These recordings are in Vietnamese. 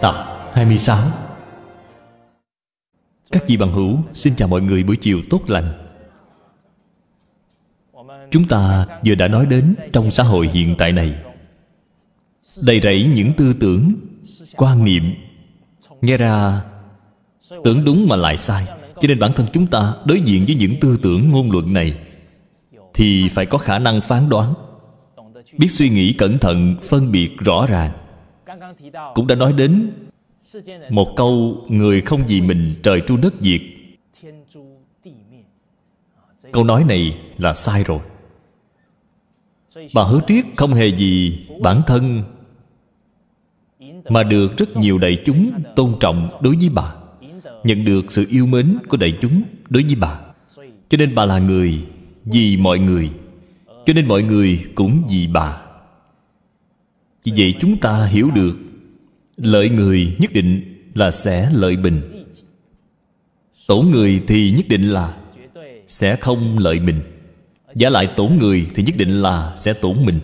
Tập 26 Các vị bằng hữu xin chào mọi người buổi chiều tốt lành Chúng ta vừa đã nói đến trong xã hội hiện tại này Đầy rẫy những tư tưởng, quan niệm Nghe ra tưởng đúng mà lại sai Cho nên bản thân chúng ta đối diện với những tư tưởng ngôn luận này Thì phải có khả năng phán đoán Biết suy nghĩ cẩn thận, phân biệt rõ ràng cũng đã nói đến một câu người không vì mình trời tru đất diệt câu nói này là sai rồi bà hứa tiếc không hề gì bản thân mà được rất nhiều đại chúng tôn trọng đối với bà nhận được sự yêu mến của đại chúng đối với bà cho nên bà là người vì mọi người ờ. cho nên mọi người cũng vì bà vì vậy chúng ta hiểu được lợi người nhất định là sẽ lợi bình tổn người thì nhất định là sẽ không lợi mình giả lại tổn người thì nhất định là sẽ tổn mình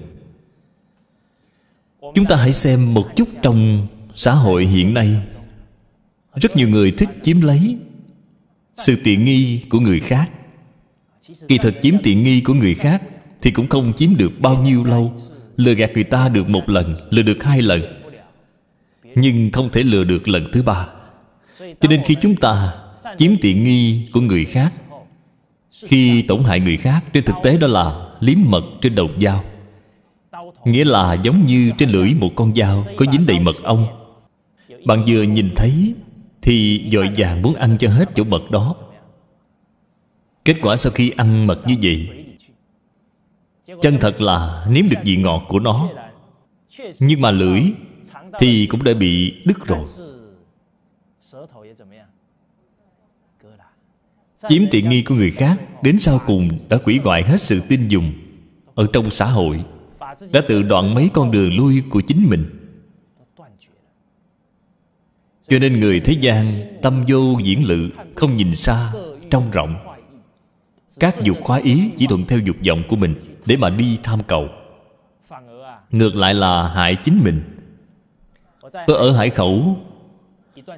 chúng ta hãy xem một chút trong xã hội hiện nay rất nhiều người thích chiếm lấy sự tiện nghi của người khác kỳ thật chiếm tiện nghi của người khác thì cũng không chiếm được bao nhiêu lâu Lừa gạt người ta được một lần Lừa được hai lần Nhưng không thể lừa được lần thứ ba Cho nên khi chúng ta Chiếm tiện nghi của người khác Khi tổn hại người khác Trên thực tế đó là liếm mật trên đầu dao Nghĩa là giống như trên lưỡi một con dao Có dính đầy mật ong Bạn vừa nhìn thấy Thì dội vàng muốn ăn cho hết chỗ mật đó Kết quả sau khi ăn mật như vậy Chân thật là nếm được vị ngọt của nó Nhưng mà lưỡi Thì cũng đã bị đứt rồi Chiếm tiện nghi của người khác Đến sau cùng đã quỷ hoại hết sự tin dùng Ở trong xã hội Đã tự đoạn mấy con đường lui của chính mình cho nên người thế gian Tâm vô diễn lự Không nhìn xa, trong rộng Các dục khoái ý chỉ thuận theo dục vọng của mình để mà đi tham cầu ngược lại là hại chính mình tôi ở hải khẩu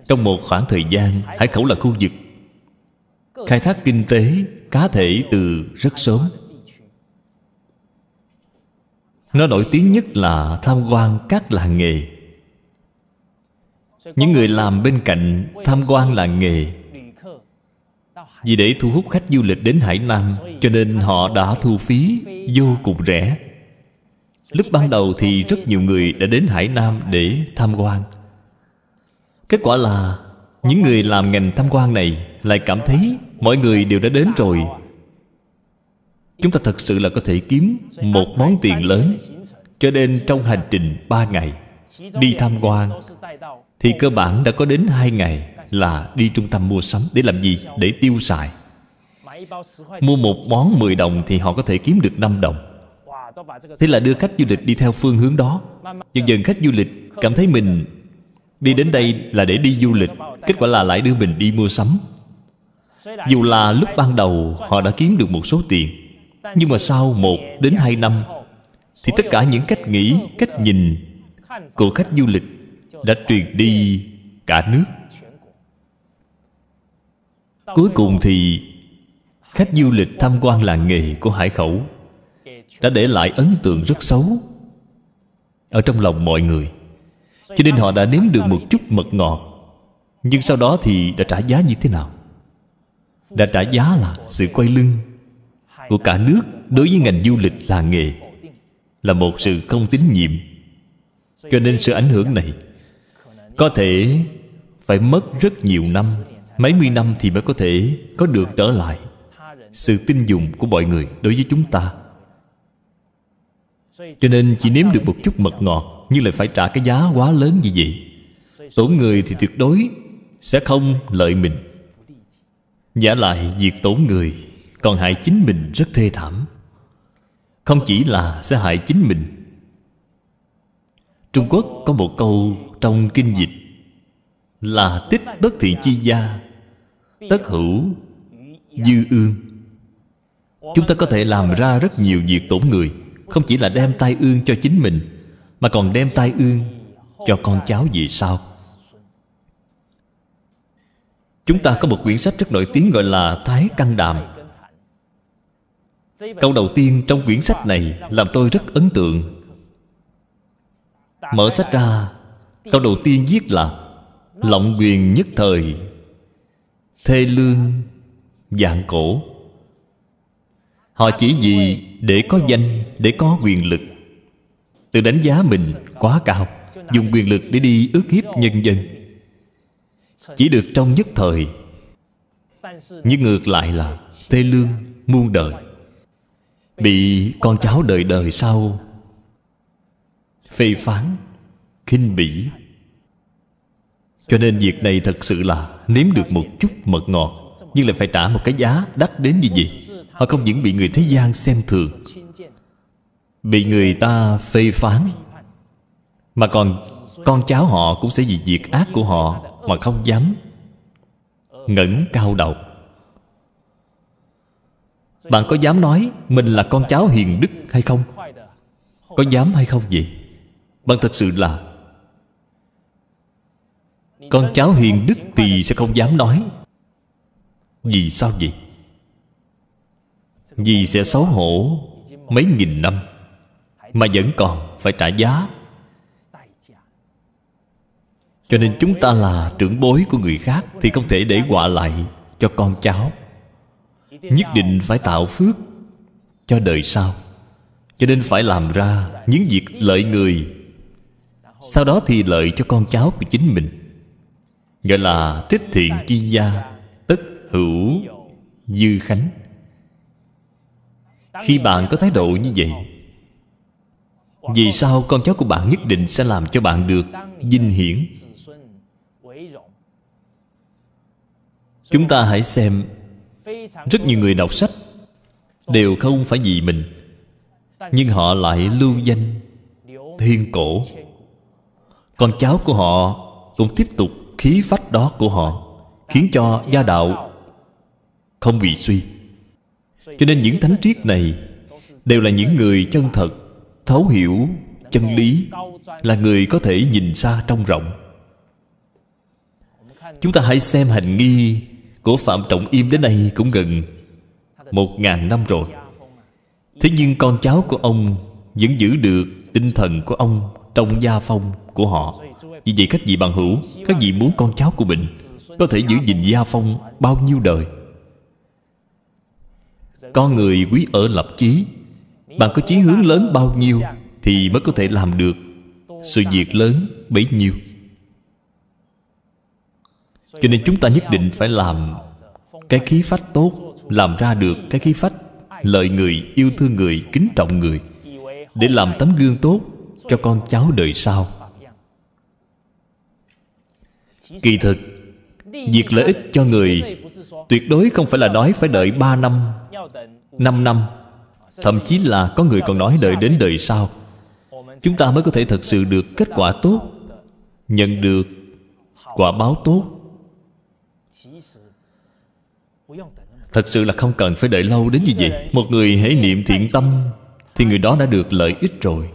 trong một khoảng thời gian hải khẩu là khu vực khai thác kinh tế cá thể từ rất sớm nó nổi tiếng nhất là tham quan các làng nghề những người làm bên cạnh tham quan làng nghề vì để thu hút khách du lịch đến Hải Nam Cho nên họ đã thu phí vô cùng rẻ Lúc ban đầu thì rất nhiều người đã đến Hải Nam để tham quan Kết quả là Những người làm ngành tham quan này Lại cảm thấy mọi người đều đã đến rồi Chúng ta thật sự là có thể kiếm một món tiền lớn Cho nên trong hành trình 3 ngày Đi tham quan Thì cơ bản đã có đến 2 ngày là đi trung tâm mua sắm để làm gì? Để tiêu xài Mua một món 10 đồng thì họ có thể kiếm được 5 đồng Thế là đưa khách du lịch đi theo phương hướng đó Dần dần khách du lịch cảm thấy mình Đi đến đây là để đi du lịch Kết quả là lại đưa mình đi mua sắm Dù là lúc ban đầu họ đã kiếm được một số tiền Nhưng mà sau 1 đến 2 năm Thì tất cả những cách nghĩ, cách nhìn Của khách du lịch Đã truyền đi cả nước Cuối cùng thì Khách du lịch tham quan làng nghề của Hải Khẩu Đã để lại ấn tượng rất xấu Ở trong lòng mọi người Cho nên họ đã nếm được một chút mật ngọt Nhưng sau đó thì đã trả giá như thế nào Đã trả giá là sự quay lưng Của cả nước đối với ngành du lịch làng nghề Là một sự không tín nhiệm Cho nên sự ảnh hưởng này Có thể phải mất rất nhiều năm mấy mươi năm thì mới có thể có được trở lại sự tin dùng của mọi người đối với chúng ta cho nên chỉ nếm được một chút mật ngọt nhưng lại phải trả cái giá quá lớn như vậy tổn người thì tuyệt đối sẽ không lợi mình giả lại việc tổn người còn hại chính mình rất thê thảm không chỉ là sẽ hại chính mình trung quốc có một câu trong kinh dịch là tích bất thị chi gia tất hữu dư ương chúng ta có thể làm ra rất nhiều việc tổn người không chỉ là đem tai ương cho chính mình mà còn đem tai ương cho con cháu gì sao chúng ta có một quyển sách rất nổi tiếng gọi là thái căn đàm câu đầu tiên trong quyển sách này làm tôi rất ấn tượng mở sách ra câu đầu tiên viết là lộng quyền nhất thời thê lương dạng cổ họ chỉ vì để có danh để có quyền lực tự đánh giá mình quá cao dùng quyền lực để đi ước hiếp nhân dân chỉ được trong nhất thời nhưng ngược lại là thê lương muôn đời bị con cháu đời đời sau phê phán khinh bỉ cho nên việc này thật sự là Nếm được một chút mật ngọt Nhưng lại phải trả một cái giá đắt đến như vậy Họ không những bị người thế gian xem thường Bị người ta phê phán Mà còn con cháu họ cũng sẽ vì việc ác của họ Mà không dám Ngẩng cao đầu Bạn có dám nói Mình là con cháu hiền đức hay không Có dám hay không vậy Bạn thật sự là con cháu hiền đức thì sẽ không dám nói Vì sao vậy? Vì sẽ xấu hổ Mấy nghìn năm Mà vẫn còn phải trả giá Cho nên chúng ta là trưởng bối của người khác Thì không thể để họa lại cho con cháu Nhất định phải tạo phước Cho đời sau Cho nên phải làm ra những việc lợi người Sau đó thì lợi cho con cháu của chính mình Gọi là thích thiện chi gia Tất hữu dư khánh Khi bạn có thái độ như vậy Vì sao con cháu của bạn nhất định sẽ làm cho bạn được Vinh hiển Chúng ta hãy xem Rất nhiều người đọc sách Đều không phải vì mình Nhưng họ lại lưu danh Thiên cổ Con cháu của họ cũng tiếp tục khí phách đó của họ khiến cho gia đạo không bị suy cho nên những thánh triết này đều là những người chân thật thấu hiểu chân lý là người có thể nhìn xa trong rộng chúng ta hãy xem hành nghi của phạm trọng im đến nay cũng gần một ngàn năm rồi thế nhưng con cháu của ông vẫn giữ được tinh thần của ông trong gia phong của họ Vì vậy các vị bằng hữu Các vị muốn con cháu của mình Có thể giữ gìn gia phong bao nhiêu đời Con người quý ở lập chí Bạn có chí hướng lớn bao nhiêu Thì mới có thể làm được Sự việc lớn bấy nhiêu Cho nên chúng ta nhất định phải làm Cái khí phách tốt Làm ra được cái khí phách Lợi người, yêu thương người, kính trọng người Để làm tấm gương tốt cho con cháu đời sau Kỳ thực Việc lợi ích cho người Tuyệt đối không phải là nói phải đợi 3 năm 5 năm Thậm chí là có người còn nói đợi đến đời sau Chúng ta mới có thể thật sự được kết quả tốt Nhận được quả báo tốt Thật sự là không cần phải đợi lâu đến như vậy Một người hãy niệm thiện tâm Thì người đó đã được lợi ích rồi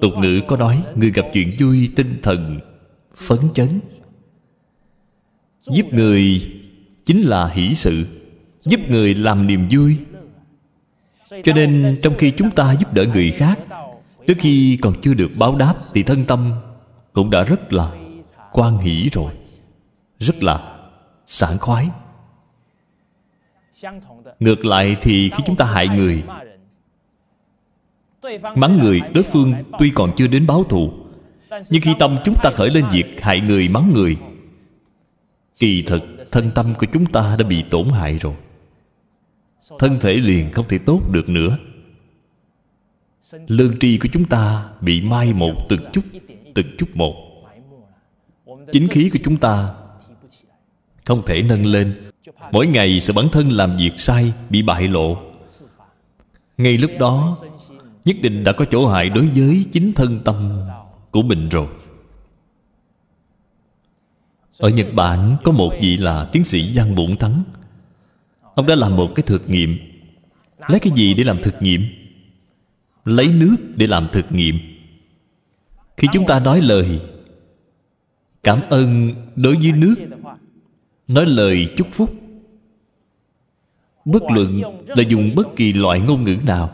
Tục ngữ có nói Người gặp chuyện vui tinh thần Phấn chấn Giúp người Chính là hỷ sự Giúp người làm niềm vui Cho nên trong khi chúng ta giúp đỡ người khác Trước khi còn chưa được báo đáp Thì thân tâm cũng đã rất là quan hỷ rồi Rất là sảng khoái Ngược lại thì khi chúng ta hại người Mắng người đối phương tuy còn chưa đến báo thù Nhưng khi tâm chúng ta khởi lên việc hại người mắng người Kỳ thật thân tâm của chúng ta đã bị tổn hại rồi Thân thể liền không thể tốt được nữa Lương tri của chúng ta bị mai một từng chút Từng chút một Chính khí của chúng ta Không thể nâng lên Mỗi ngày sự bản thân làm việc sai Bị bại lộ Ngay lúc đó nhất định đã có chỗ hại đối với chính thân tâm của mình rồi ở Nhật Bản có một vị là tiến sĩ Giang Bổn Thắng Ông đã làm một cái thực nghiệm Lấy cái gì để làm thực nghiệm? Lấy nước để làm thực nghiệm Khi chúng ta nói lời Cảm ơn đối với nước Nói lời chúc phúc Bất luận là dùng bất kỳ loại ngôn ngữ nào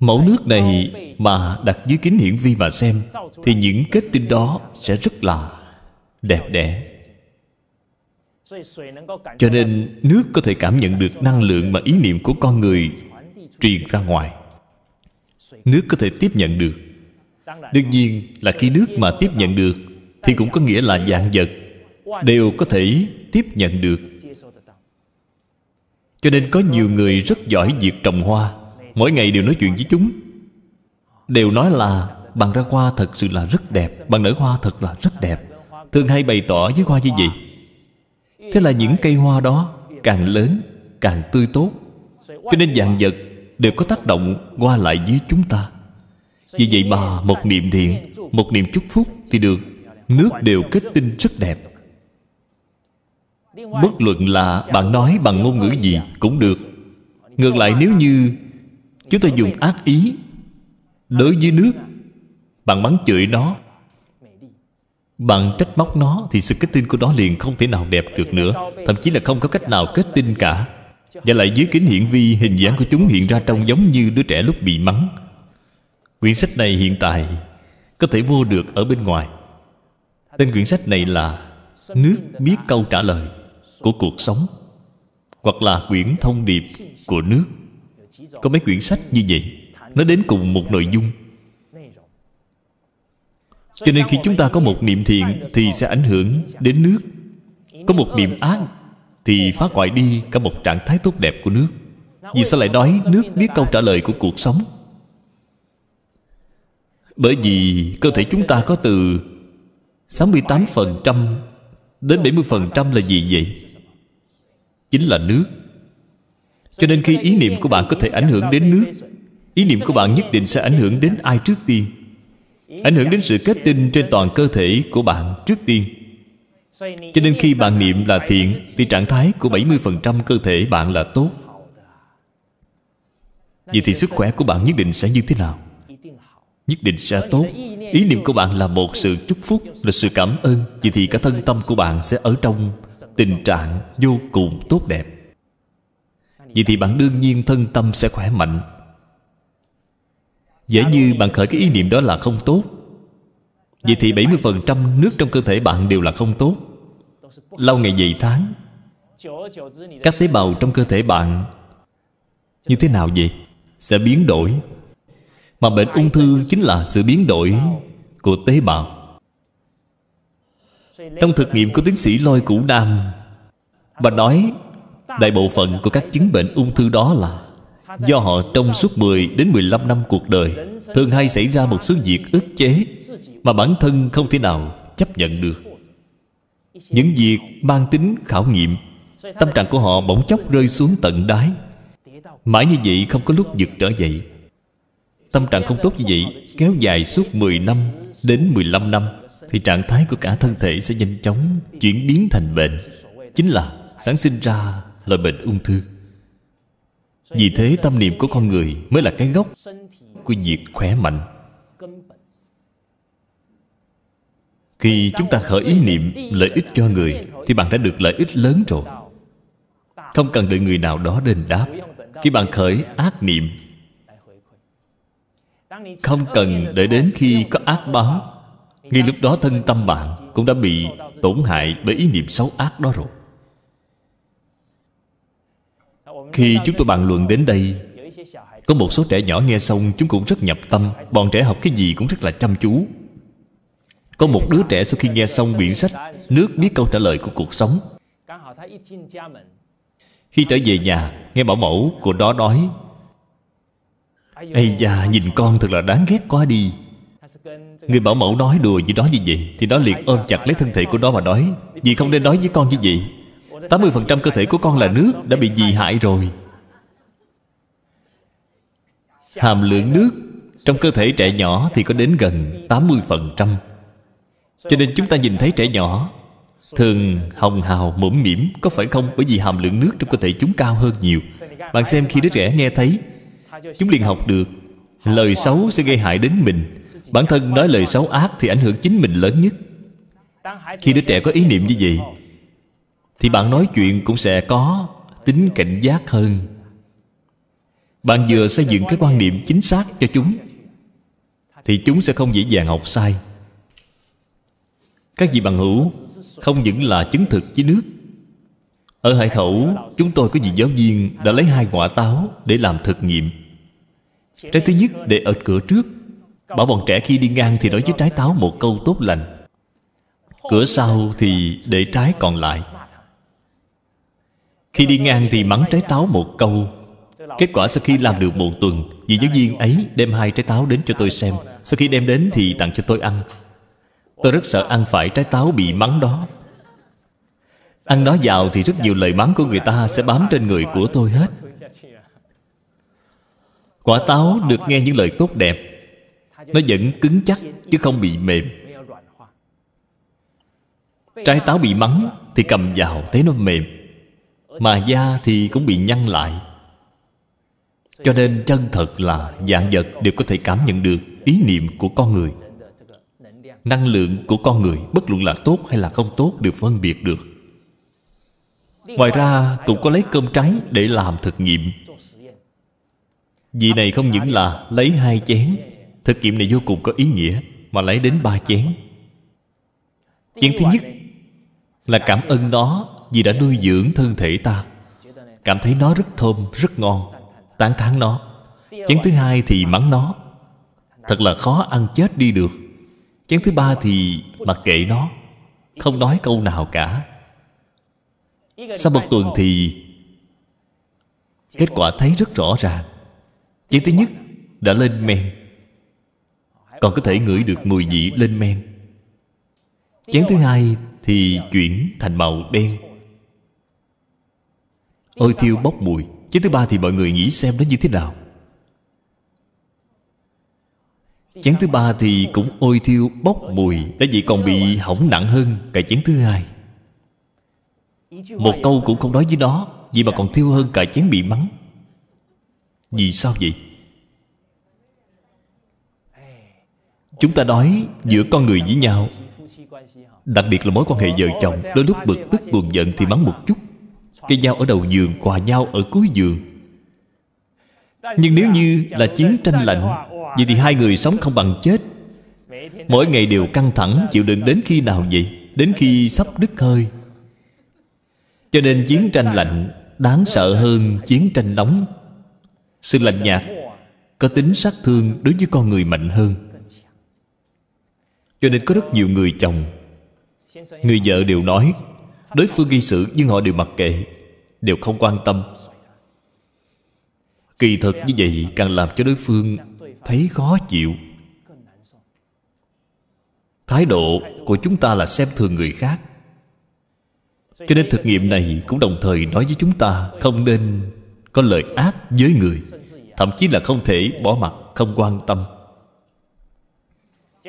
Mẫu nước này mà đặt dưới kính hiển vi mà xem Thì những kết tinh đó sẽ rất là đẹp đẽ Cho nên nước có thể cảm nhận được năng lượng mà ý niệm của con người truyền ra ngoài Nước có thể tiếp nhận được Đương nhiên là khi nước mà tiếp nhận được Thì cũng có nghĩa là dạng vật Đều có thể tiếp nhận được Cho nên có nhiều người rất giỏi việc trồng hoa Mỗi ngày đều nói chuyện với chúng Đều nói là bằng ra hoa thật sự là rất đẹp bằng nở hoa thật là rất đẹp Thường hay bày tỏ với hoa như vậy Thế là những cây hoa đó Càng lớn càng tươi tốt Cho nên dạng vật đều có tác động qua lại với chúng ta Vì vậy mà một niệm thiện Một niệm chúc phúc thì được Nước đều kết tinh rất đẹp Bất luận là bạn nói bằng ngôn ngữ gì cũng được Ngược lại nếu như Chúng ta dùng ác ý Đối với nước Bạn mắng chửi nó Bạn trách móc nó Thì sự kết tinh của nó liền không thể nào đẹp được nữa Thậm chí là không có cách nào kết tinh cả Và lại dưới kính hiển vi Hình dáng của chúng hiện ra trông giống như đứa trẻ lúc bị mắng Quyển sách này hiện tại Có thể mua được ở bên ngoài Tên quyển sách này là Nước biết câu trả lời Của cuộc sống Hoặc là quyển thông điệp của nước có mấy quyển sách như vậy Nó đến cùng một nội dung Cho nên khi chúng ta có một niệm thiện Thì sẽ ảnh hưởng đến nước Có một niệm ác Thì phá hoại đi cả một trạng thái tốt đẹp của nước Vì sao lại nói nước biết câu trả lời của cuộc sống Bởi vì cơ thể chúng ta có từ 68% đến 70% là gì vậy? Chính là nước cho nên khi ý niệm của bạn có thể ảnh hưởng đến nước Ý niệm của bạn nhất định sẽ ảnh hưởng đến ai trước tiên Ảnh hưởng đến sự kết tinh trên toàn cơ thể của bạn trước tiên Cho nên khi bạn niệm là thiện Thì trạng thái của 70% cơ thể bạn là tốt Vậy thì sức khỏe của bạn nhất định sẽ như thế nào? Nhất định sẽ tốt Ý niệm của bạn là một sự chúc phúc Là sự cảm ơn Vậy thì cả thân tâm của bạn sẽ ở trong tình trạng vô cùng tốt đẹp Vậy thì bạn đương nhiên thân tâm sẽ khỏe mạnh Dễ như bạn khởi cái ý niệm đó là không tốt Vậy thì 70% nước trong cơ thể bạn đều là không tốt Lâu ngày dày tháng Các tế bào trong cơ thể bạn Như thế nào vậy? Sẽ biến đổi Mà bệnh ung thư chính là sự biến đổi của tế bào Trong thực nghiệm của tiến sĩ Lôi Cửu Nam Bà nói Đại bộ phận của các chứng bệnh ung thư đó là Do họ trong suốt 10 đến 15 năm cuộc đời Thường hay xảy ra một số việc ức chế Mà bản thân không thể nào chấp nhận được Những việc mang tính khảo nghiệm Tâm trạng của họ bỗng chốc rơi xuống tận đáy Mãi như vậy không có lúc giật trở dậy Tâm trạng không tốt như vậy Kéo dài suốt 10 năm đến 15 năm Thì trạng thái của cả thân thể sẽ nhanh chóng Chuyển biến thành bệnh Chính là sản sinh ra là bệnh ung thư Vì thế tâm niệm của con người mới là cái gốc của việc khỏe mạnh Khi chúng ta khởi ý niệm lợi ích cho người Thì bạn đã được lợi ích lớn rồi Không cần đợi người nào đó đền đáp Khi bạn khởi ác niệm Không cần đợi đến khi có ác báo Ngay lúc đó thân tâm bạn cũng đã bị tổn hại bởi ý niệm xấu ác đó rồi Khi chúng tôi bàn luận đến đây Có một số trẻ nhỏ nghe xong Chúng cũng rất nhập tâm Bọn trẻ học cái gì cũng rất là chăm chú Có một đứa trẻ sau khi nghe xong quyển sách Nước biết câu trả lời của cuộc sống Khi trở về nhà Nghe bảo mẫu của đó nói Ây da nhìn con thật là đáng ghét quá đi Người bảo mẫu nói đùa với đó như vậy Thì nó liền ôm chặt lấy thân thể của nó và nói Vì không nên nói với con như vậy 80% cơ thể của con là nước Đã bị dị hại rồi Hàm lượng nước Trong cơ thể trẻ nhỏ thì có đến gần 80% Cho nên chúng ta nhìn thấy trẻ nhỏ Thường hồng hào, mũm mỉm Có phải không? Bởi vì hàm lượng nước trong cơ thể chúng cao hơn nhiều Bạn xem khi đứa trẻ nghe thấy Chúng liền học được Lời xấu sẽ gây hại đến mình Bản thân nói lời xấu ác Thì ảnh hưởng chính mình lớn nhất Khi đứa trẻ có ý niệm như vậy thì bạn nói chuyện cũng sẽ có tính cảnh giác hơn bạn vừa xây dựng cái quan niệm chính xác cho chúng thì chúng sẽ không dễ dàng học sai các vị bằng hữu không những là chứng thực với nước ở hải khẩu chúng tôi có vị giáo viên đã lấy hai quả táo để làm thực nghiệm trái thứ nhất để ở cửa trước bảo bọn trẻ khi đi ngang thì nói với trái táo một câu tốt lành cửa sau thì để trái còn lại khi đi ngang thì mắng trái táo một câu Kết quả sau khi làm được một tuần Vị giáo viên ấy đem hai trái táo đến cho tôi xem Sau khi đem đến thì tặng cho tôi ăn Tôi rất sợ ăn phải trái táo bị mắng đó Ăn nó vào thì rất nhiều lời mắng của người ta Sẽ bám trên người của tôi hết Quả táo được nghe những lời tốt đẹp Nó vẫn cứng chắc chứ không bị mềm Trái táo bị mắng thì cầm vào thấy nó mềm mà da thì cũng bị nhăn lại Cho nên chân thật là dạng vật đều có thể cảm nhận được ý niệm của con người Năng lượng của con người bất luận là tốt hay là không tốt đều phân biệt được Ngoài ra cũng có lấy cơm trắng để làm thực nghiệm vì này không những là lấy hai chén Thực nghiệm này vô cùng có ý nghĩa Mà lấy đến ba chén Chén thứ nhất Là cảm ơn nó vì đã nuôi dưỡng thân thể ta cảm thấy nó rất thơm rất ngon tán thán nó chén thứ hai thì mắng nó thật là khó ăn chết đi được chén thứ ba thì mặc kệ nó không nói câu nào cả sau một tuần thì kết quả thấy rất rõ ràng chén thứ nhất đã lên men còn có thể ngửi được mùi vị lên men chén thứ hai thì chuyển thành màu đen Ôi thiêu bốc mùi Chứ thứ ba thì mọi người nghĩ xem nó như thế nào Chén thứ ba thì cũng ôi thiêu bốc mùi Đã vậy còn bị hỏng nặng hơn Cả chén thứ hai Một câu cũng không nói với nó Vậy mà còn thiêu hơn cả chén bị mắng Vì sao vậy Chúng ta nói giữa con người với nhau Đặc biệt là mối quan hệ vợ chồng Đôi lúc bực tức buồn giận thì mắng một chút Cây dao ở đầu giường Quà nhau ở cuối giường Nhưng nếu như là chiến tranh lạnh Vậy thì hai người sống không bằng chết Mỗi ngày đều căng thẳng Chịu đựng đến khi nào vậy Đến khi sắp đứt hơi Cho nên chiến tranh lạnh Đáng sợ hơn chiến tranh nóng Sự lạnh nhạt Có tính sát thương đối với con người mạnh hơn Cho nên có rất nhiều người chồng Người vợ đều nói Đối phương gây sự nhưng họ đều mặc kệ đều không quan tâm kỳ thật như vậy càng làm cho đối phương thấy khó chịu thái độ của chúng ta là xem thường người khác cho nên thực nghiệm này cũng đồng thời nói với chúng ta không nên có lời ác với người thậm chí là không thể bỏ mặt không quan tâm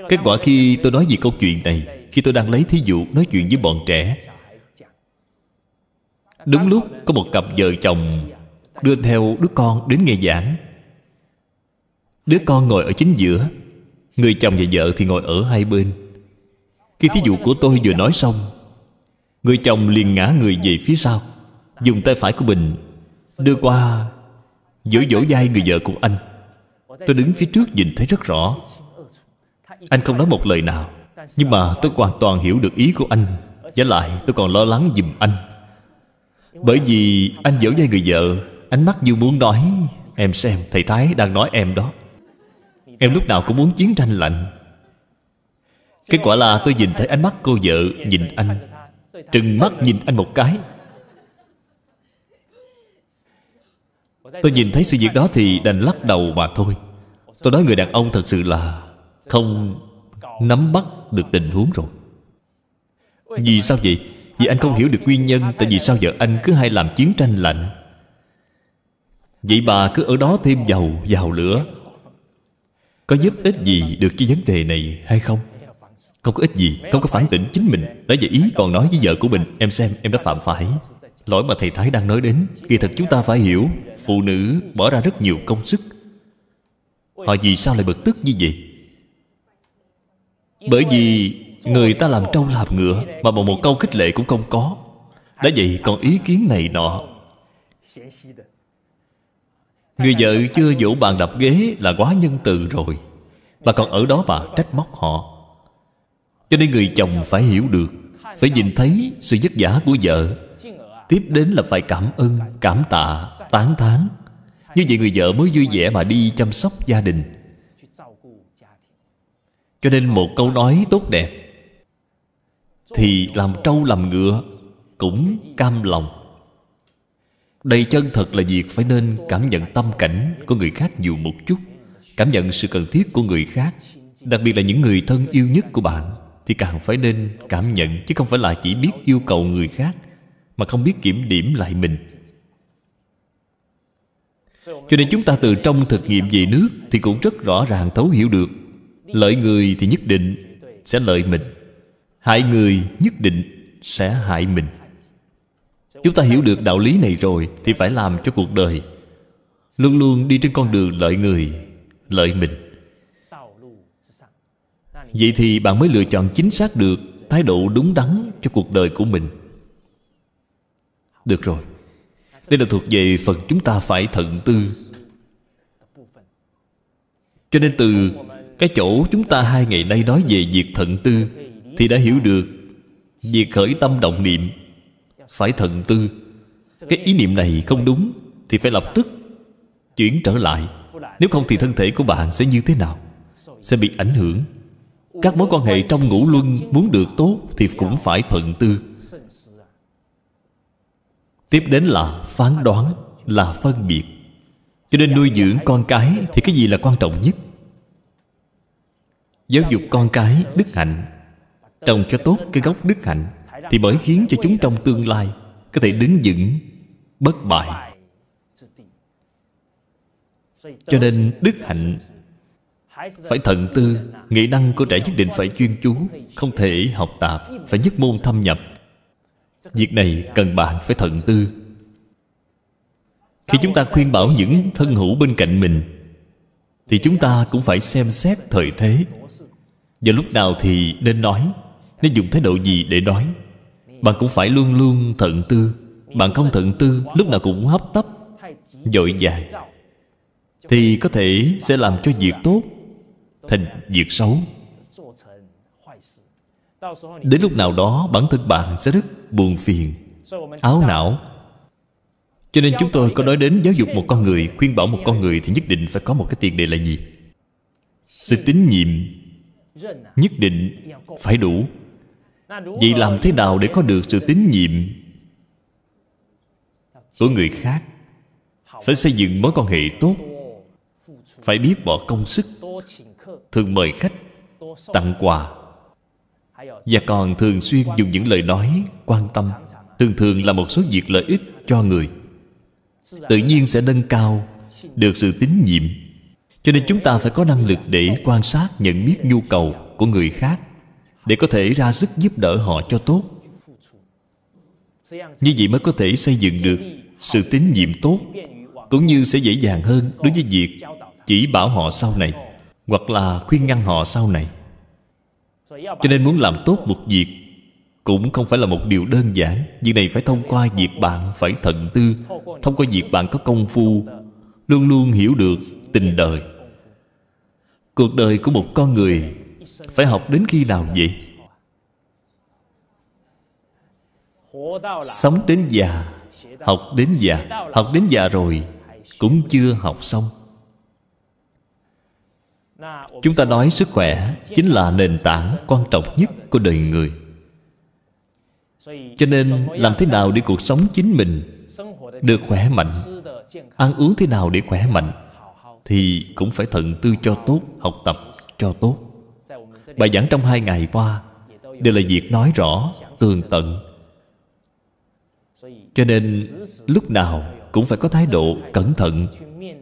kết quả khi tôi nói về câu chuyện này khi tôi đang lấy thí dụ nói chuyện với bọn trẻ Đúng lúc có một cặp vợ chồng Đưa theo đứa con đến nghe giảng Đứa con ngồi ở chính giữa Người chồng và vợ thì ngồi ở hai bên Khi thí dụ của tôi vừa nói xong Người chồng liền ngã người về phía sau Dùng tay phải của mình Đưa qua Dỗ dỗ vai người vợ của anh Tôi đứng phía trước nhìn thấy rất rõ Anh không nói một lời nào Nhưng mà tôi hoàn toàn hiểu được ý của anh Giả lại tôi còn lo lắng dùm anh bởi vì anh dở vai người vợ Ánh mắt như muốn nói Em xem thầy Thái đang nói em đó Em lúc nào cũng muốn chiến tranh lạnh Kết quả là tôi nhìn thấy ánh mắt cô vợ Nhìn anh Trừng mắt nhìn anh một cái Tôi nhìn thấy sự việc đó thì đành lắc đầu mà thôi Tôi nói người đàn ông thật sự là Không nắm bắt được tình huống rồi Vì sao vậy? Vì anh không hiểu được nguyên nhân Tại vì sao vợ anh cứ hay làm chiến tranh lạnh Vậy bà cứ ở đó thêm dầu vào lửa Có giúp ích gì được với vấn đề này hay không? Không có ích gì Không có phản tỉnh chính mình Đã vậy ý còn nói với vợ của mình Em xem em đã phạm phải Lỗi mà thầy Thái đang nói đến Kỳ thật chúng ta phải hiểu Phụ nữ bỏ ra rất nhiều công sức Họ vì sao lại bực tức như vậy Bởi vì Người ta làm trâu làm ngựa Mà một, một câu khích lệ cũng không có Đã vậy còn ý kiến này nọ Người vợ chưa vỗ bàn đập ghế Là quá nhân từ rồi Bà còn ở đó mà trách móc họ Cho nên người chồng phải hiểu được Phải nhìn thấy sự vất vả của vợ Tiếp đến là phải cảm ơn Cảm tạ, tán thán Như vậy người vợ mới vui vẻ mà đi chăm sóc gia đình Cho nên một câu nói tốt đẹp thì làm trâu làm ngựa cũng cam lòng đây chân thật là việc phải nên cảm nhận tâm cảnh của người khác nhiều một chút cảm nhận sự cần thiết của người khác đặc biệt là những người thân yêu nhất của bạn thì càng phải nên cảm nhận chứ không phải là chỉ biết yêu cầu người khác mà không biết kiểm điểm lại mình cho nên chúng ta từ trong thực nghiệm về nước thì cũng rất rõ ràng thấu hiểu được lợi người thì nhất định sẽ lợi mình hại người nhất định sẽ hại mình chúng ta hiểu được đạo lý này rồi thì phải làm cho cuộc đời luôn luôn đi trên con đường lợi người lợi mình vậy thì bạn mới lựa chọn chính xác được thái độ đúng đắn cho cuộc đời của mình được rồi đây là thuộc về phần chúng ta phải thận tư cho nên từ cái chỗ chúng ta hai ngày nay nói về việc thận tư thì đã hiểu được việc khởi tâm động niệm phải thận tư cái ý niệm này không đúng thì phải lập tức chuyển trở lại nếu không thì thân thể của bạn sẽ như thế nào sẽ bị ảnh hưởng các mối quan hệ trong ngũ luân muốn được tốt thì cũng phải thận tư tiếp đến là phán đoán là phân biệt cho nên nuôi dưỡng con cái thì cái gì là quan trọng nhất giáo dục con cái đức hạnh trồng cho tốt cái gốc đức hạnh thì bởi khiến cho chúng trong tương lai có thể đứng vững bất bại cho nên đức hạnh phải thận tư nghệ năng của trẻ nhất định phải chuyên chú không thể học tạp phải nhất môn thâm nhập việc này cần bạn phải thận tư khi chúng ta khuyên bảo những thân hữu bên cạnh mình thì chúng ta cũng phải xem xét thời thế và lúc nào thì nên nói nên dùng thái độ gì để nói Bạn cũng phải luôn luôn thận tư Bạn không thận tư lúc nào cũng hấp tấp Dội vàng Thì có thể sẽ làm cho việc tốt Thành việc xấu Đến lúc nào đó bản thân bạn sẽ rất buồn phiền Áo não Cho nên chúng tôi có nói đến giáo dục một con người Khuyên bảo một con người thì nhất định phải có một cái tiền đề là gì Sự tín nhiệm Nhất định phải đủ À, Vậy làm thế nào để có được sự tín nhiệm Của người khác Phải xây dựng mối quan hệ tốt Phải biết bỏ công sức Thường mời khách Tặng quà Và còn thường xuyên dùng những lời nói Quan tâm Thường thường là một số việc lợi ích cho người Tự nhiên sẽ nâng cao Được sự tín nhiệm Cho nên chúng ta phải có năng lực để quan sát Nhận biết nhu cầu của người khác để có thể ra sức giúp đỡ họ cho tốt như vậy mới có thể xây dựng được sự tín nhiệm tốt cũng như sẽ dễ dàng hơn đối với việc chỉ bảo họ sau này hoặc là khuyên ngăn họ sau này cho nên muốn làm tốt một việc cũng không phải là một điều đơn giản việc này phải thông qua việc bạn phải thận tư thông qua việc bạn có công phu luôn luôn hiểu được tình đời cuộc đời của một con người phải học đến khi nào vậy? Sống đến già Học đến già Học đến già rồi Cũng chưa học xong Chúng ta nói sức khỏe Chính là nền tảng quan trọng nhất của đời người Cho nên làm thế nào để cuộc sống chính mình Được khỏe mạnh Ăn uống thế nào để khỏe mạnh Thì cũng phải thận tư cho tốt Học tập cho tốt Bài giảng trong hai ngày qua Đều là việc nói rõ, tường tận Cho nên lúc nào cũng phải có thái độ cẩn thận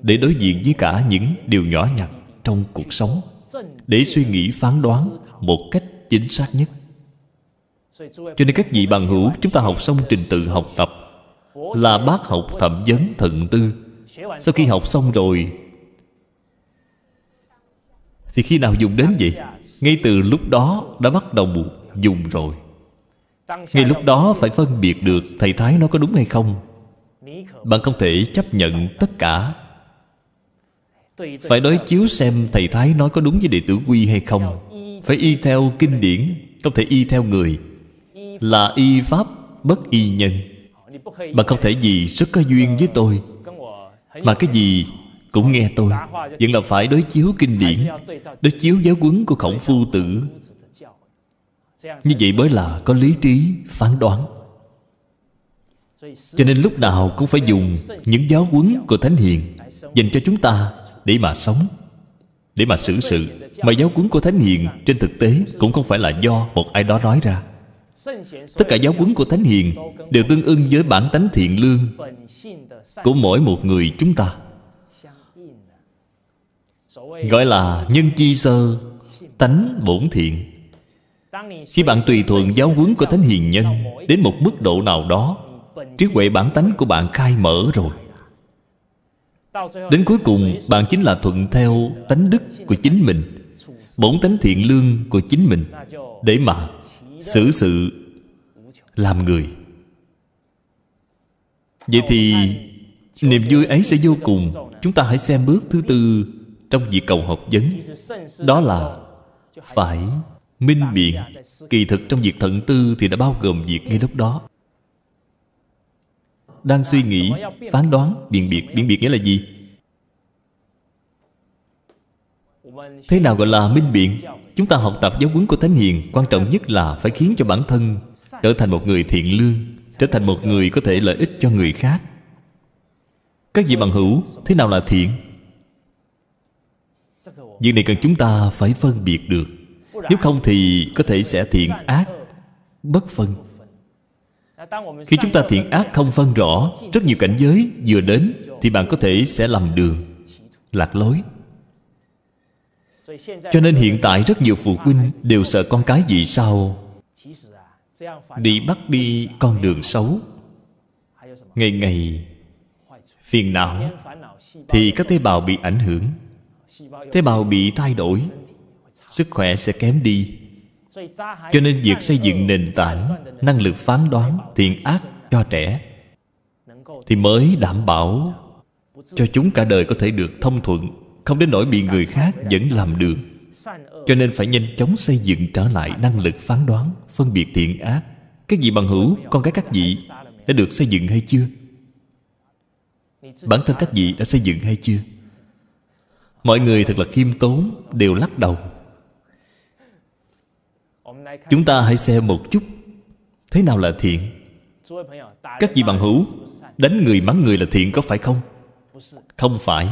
Để đối diện với cả những điều nhỏ nhặt trong cuộc sống Để suy nghĩ phán đoán một cách chính xác nhất Cho nên các vị bằng hữu chúng ta học xong trình tự học tập Là bác học thẩm vấn thận tư Sau khi học xong rồi Thì khi nào dùng đến vậy? ngay từ lúc đó đã bắt đầu dùng rồi ngay lúc đó phải phân biệt được thầy thái nó có đúng hay không bạn không thể chấp nhận tất cả phải đối chiếu xem thầy thái nói có đúng với đệ tử quy hay không phải y theo kinh điển không thể y theo người là y pháp bất y nhân bạn không thể gì rất có duyên với tôi mà cái gì cũng nghe tôi vẫn là phải đối chiếu kinh điển đối chiếu giáo huấn của khổng phu tử như vậy mới là có lý trí phán đoán cho nên lúc nào cũng phải dùng những giáo huấn của thánh hiền dành cho chúng ta để mà sống để mà xử sự mà giáo huấn của thánh hiền trên thực tế cũng không phải là do một ai đó nói ra tất cả giáo huấn của thánh hiền đều tương ưng với bản tánh thiện lương của mỗi một người chúng ta Gọi là nhân chi sơ Tánh bổn thiện Khi bạn tùy thuận giáo huấn của Thánh Hiền Nhân Đến một mức độ nào đó Trí huệ bản tánh của bạn khai mở rồi Đến cuối cùng bạn chính là thuận theo tánh đức của chính mình Bổn tánh thiện lương của chính mình Để mà xử sự làm người Vậy thì niềm vui ấy sẽ vô cùng Chúng ta hãy xem bước thứ tư trong việc cầu học vấn đó là phải minh biện kỳ thực trong việc thận tư thì đã bao gồm việc ngay lúc đó đang suy nghĩ phán đoán biện biệt biện biệt nghĩa là gì thế nào gọi là minh biện chúng ta học tập giáo huấn của thánh hiền quan trọng nhất là phải khiến cho bản thân trở thành một người thiện lương trở thành một người có thể lợi ích cho người khác các vị bằng hữu thế nào là thiện Việc này cần chúng ta phải phân biệt được Nếu không thì có thể sẽ thiện ác Bất phân Khi chúng ta thiện ác không phân rõ Rất nhiều cảnh giới vừa đến Thì bạn có thể sẽ lầm đường Lạc lối Cho nên hiện tại rất nhiều phụ huynh Đều sợ con cái gì sao Đi bắt đi con đường xấu Ngày ngày Phiền não Thì các tế bào bị ảnh hưởng tế bào bị thay đổi sức khỏe sẽ kém đi cho nên việc xây dựng nền tảng năng lực phán đoán thiện ác cho trẻ thì mới đảm bảo cho chúng cả đời có thể được thông thuận không đến nỗi bị người khác vẫn làm đường cho nên phải nhanh chóng xây dựng trở lại năng lực phán đoán phân biệt thiện ác cái gì bằng hữu con cái các vị đã được xây dựng hay chưa bản thân các vị đã xây dựng hay chưa mọi người thật là khiêm tốn đều lắc đầu chúng ta hãy xem một chút thế nào là thiện các vị bằng hữu đánh người mắng người là thiện có phải không không phải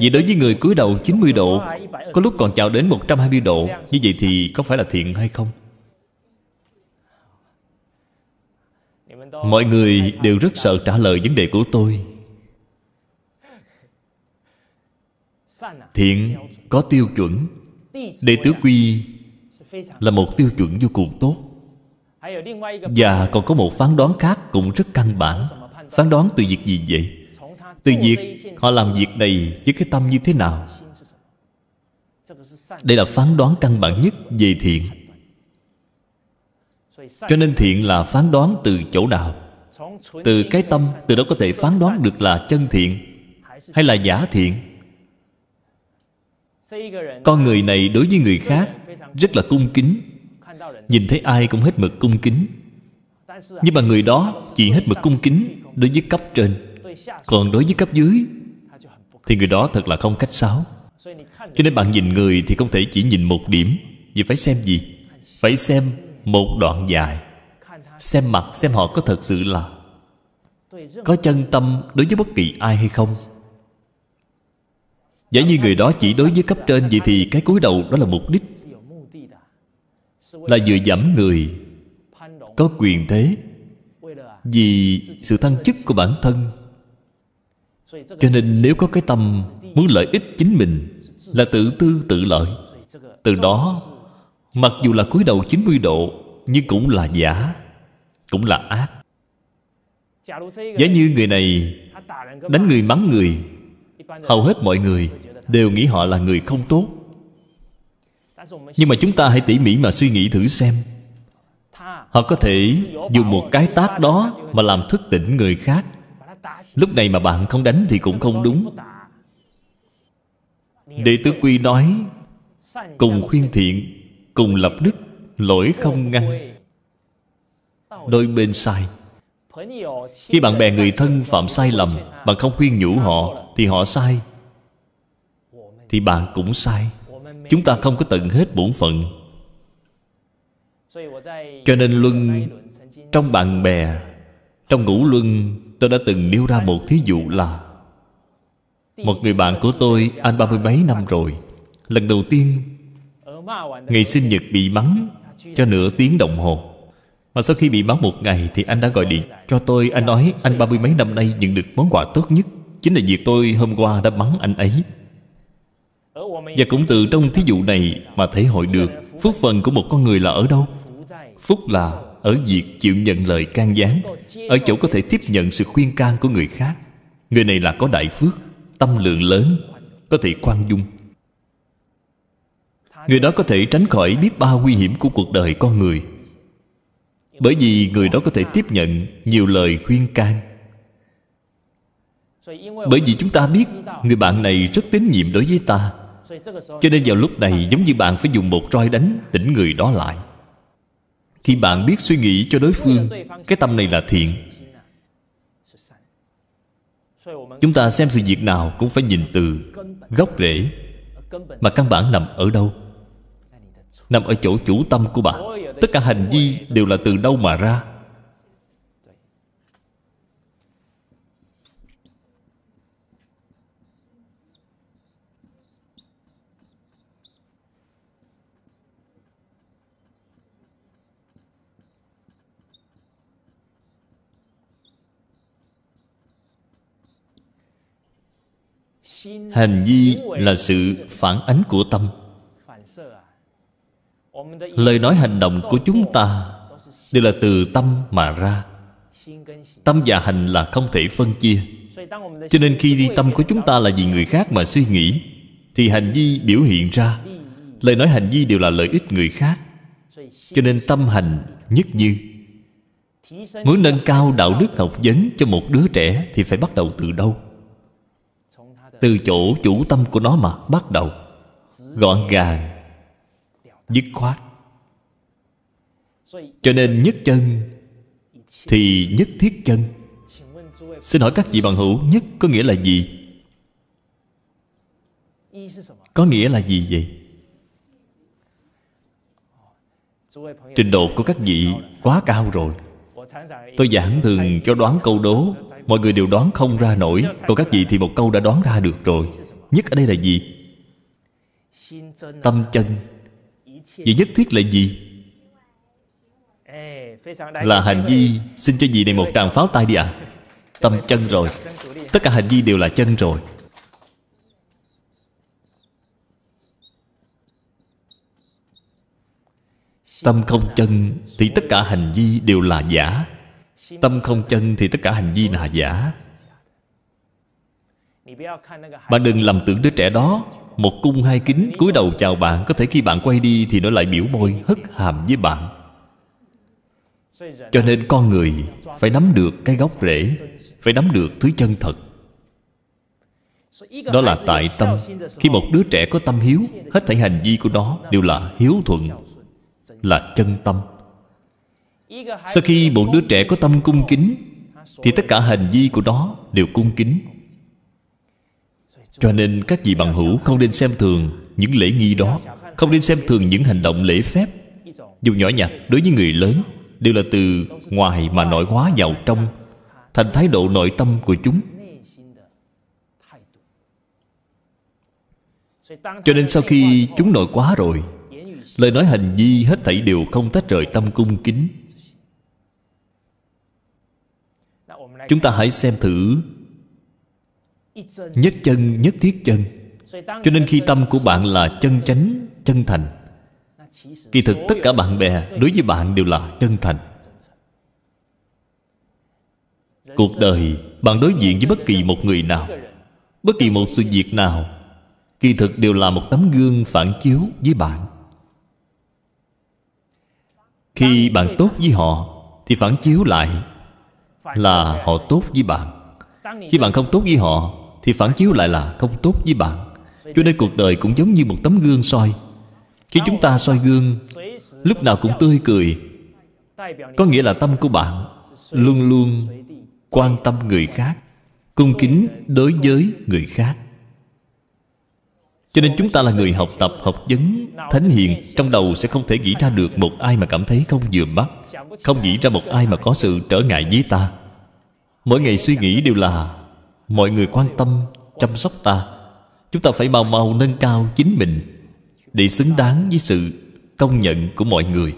Vì đối với người cúi đầu 90 độ Có lúc còn chào đến 120 độ Như vậy thì có phải là thiện hay không? Mọi người đều rất sợ trả lời vấn đề của tôi thiện có tiêu chuẩn đệ tử quy là một tiêu chuẩn vô cùng tốt và còn có một phán đoán khác cũng rất căn bản phán đoán từ việc gì vậy từ việc họ làm việc này với cái tâm như thế nào đây là phán đoán căn bản nhất về thiện cho nên thiện là phán đoán từ chỗ nào từ cái tâm từ đó có thể phán đoán được là chân thiện hay là giả thiện con người này đối với người khác Rất là cung kính Nhìn thấy ai cũng hết mực cung kính Nhưng mà người đó chỉ hết mực cung kính Đối với cấp trên Còn đối với cấp dưới Thì người đó thật là không cách sáo Cho nên bạn nhìn người thì không thể chỉ nhìn một điểm Vì phải xem gì Phải xem một đoạn dài Xem mặt xem họ có thật sự là Có chân tâm đối với bất kỳ ai hay không Giả như người đó chỉ đối với cấp trên Vậy thì cái cúi đầu đó là mục đích Là vừa giảm người Có quyền thế Vì sự thăng chức của bản thân Cho nên nếu có cái tâm Muốn lợi ích chính mình Là tự tư tự lợi Từ đó Mặc dù là cúi đầu 90 độ Nhưng cũng là giả Cũng là ác Giả như người này Đánh người mắng người hầu hết mọi người đều nghĩ họ là người không tốt nhưng mà chúng ta hãy tỉ mỉ mà suy nghĩ thử xem họ có thể dùng một cái tác đó mà làm thức tỉnh người khác lúc này mà bạn không đánh thì cũng không đúng đệ tử quy nói cùng khuyên thiện cùng lập đức lỗi không ngăn đôi bên sai khi bạn bè người thân phạm sai lầm bạn không khuyên nhủ họ thì họ sai thì bạn cũng sai chúng ta không có tận hết bổn phận cho nên luân trong bạn bè trong ngũ luân tôi đã từng nêu ra một thí dụ là một người bạn của tôi anh ba mươi mấy năm rồi lần đầu tiên ngày sinh nhật bị mắng cho nửa tiếng đồng hồ mà sau khi bị mắng một ngày thì anh đã gọi điện cho tôi anh nói anh ba mươi mấy năm nay nhận được món quà tốt nhất Chính là việc tôi hôm qua đã bắn anh ấy Và cũng từ trong thí dụ này mà thể hội được Phúc phần của một con người là ở đâu Phúc là ở việc chịu nhận lời can gián Ở chỗ có thể tiếp nhận sự khuyên can của người khác Người này là có đại phước Tâm lượng lớn Có thể khoan dung Người đó có thể tránh khỏi biết bao nguy hiểm của cuộc đời con người Bởi vì người đó có thể tiếp nhận nhiều lời khuyên can bởi vì chúng ta biết Người bạn này rất tín nhiệm đối với ta Cho nên vào lúc này giống như bạn phải dùng một roi đánh tỉnh người đó lại Khi bạn biết suy nghĩ cho đối phương Cái tâm này là thiện Chúng ta xem sự việc nào cũng phải nhìn từ gốc rễ Mà căn bản nằm ở đâu Nằm ở chỗ chủ tâm của bạn Tất cả hành vi đều là từ đâu mà ra hành vi là sự phản ánh của tâm lời nói hành động của chúng ta đều là từ tâm mà ra tâm và hành là không thể phân chia cho nên khi đi tâm của chúng ta là vì người khác mà suy nghĩ thì hành vi biểu hiện ra lời nói hành vi đều là lợi ích người khác cho nên tâm hành nhất như muốn nâng cao đạo đức học vấn cho một đứa trẻ thì phải bắt đầu từ đâu từ chỗ chủ tâm của nó mà bắt đầu Gọn gàng Dứt khoát Cho nên nhất chân Thì nhất thiết chân Xin hỏi các vị bằng hữu Nhất có nghĩa là gì? Có nghĩa là gì vậy? Trình độ của các vị quá cao rồi Tôi giảng thường cho đoán câu đố Mọi người đều đoán không ra nổi Còn các vị thì một câu đã đoán ra được rồi Nhất ở đây là gì? Tâm chân Vậy nhất thiết là gì? Là hành vi Xin cho gì này một tràng pháo tay đi ạ à? Tâm chân rồi Tất cả hành vi đều là chân rồi Tâm không chân Thì tất cả hành vi đều là giả Tâm không chân thì tất cả hành vi là giả Bạn đừng làm tưởng đứa trẻ đó Một cung hai kính cúi đầu chào bạn Có thể khi bạn quay đi thì nó lại biểu môi Hất hàm với bạn Cho nên con người Phải nắm được cái gốc rễ Phải nắm được thứ chân thật đó là tại tâm Khi một đứa trẻ có tâm hiếu Hết thảy hành vi của nó đều là hiếu thuận Là chân tâm sau khi một đứa trẻ có tâm cung kính Thì tất cả hành vi của nó đều cung kính Cho nên các vị bằng hữu không nên xem thường những lễ nghi đó Không nên xem thường những hành động lễ phép Dù nhỏ nhặt đối với người lớn Đều là từ ngoài mà nội hóa vào trong Thành thái độ nội tâm của chúng Cho nên sau khi chúng nội quá rồi Lời nói hành vi hết thảy đều không tách rời tâm cung kính Chúng ta hãy xem thử Nhất chân, nhất thiết chân Cho nên khi tâm của bạn là chân chánh, chân thành Kỳ thực tất cả bạn bè đối với bạn đều là chân thành Cuộc đời bạn đối diện với bất kỳ một người nào Bất kỳ một sự việc nào Kỳ thực đều là một tấm gương phản chiếu với bạn Khi bạn tốt với họ Thì phản chiếu lại là họ tốt với bạn Khi bạn không tốt với họ Thì phản chiếu lại là không tốt với bạn Cho nên cuộc đời cũng giống như một tấm gương soi Khi chúng ta soi gương Lúc nào cũng tươi cười Có nghĩa là tâm của bạn Luôn luôn quan tâm người khác Cung kính đối với người khác cho nên chúng ta là người học tập, học vấn Thánh hiền Trong đầu sẽ không thể nghĩ ra được một ai mà cảm thấy không vừa mắt Không nghĩ ra một ai mà có sự trở ngại với ta Mỗi ngày suy nghĩ đều là Mọi người quan tâm, chăm sóc ta Chúng ta phải mau mau nâng cao chính mình Để xứng đáng với sự công nhận của mọi người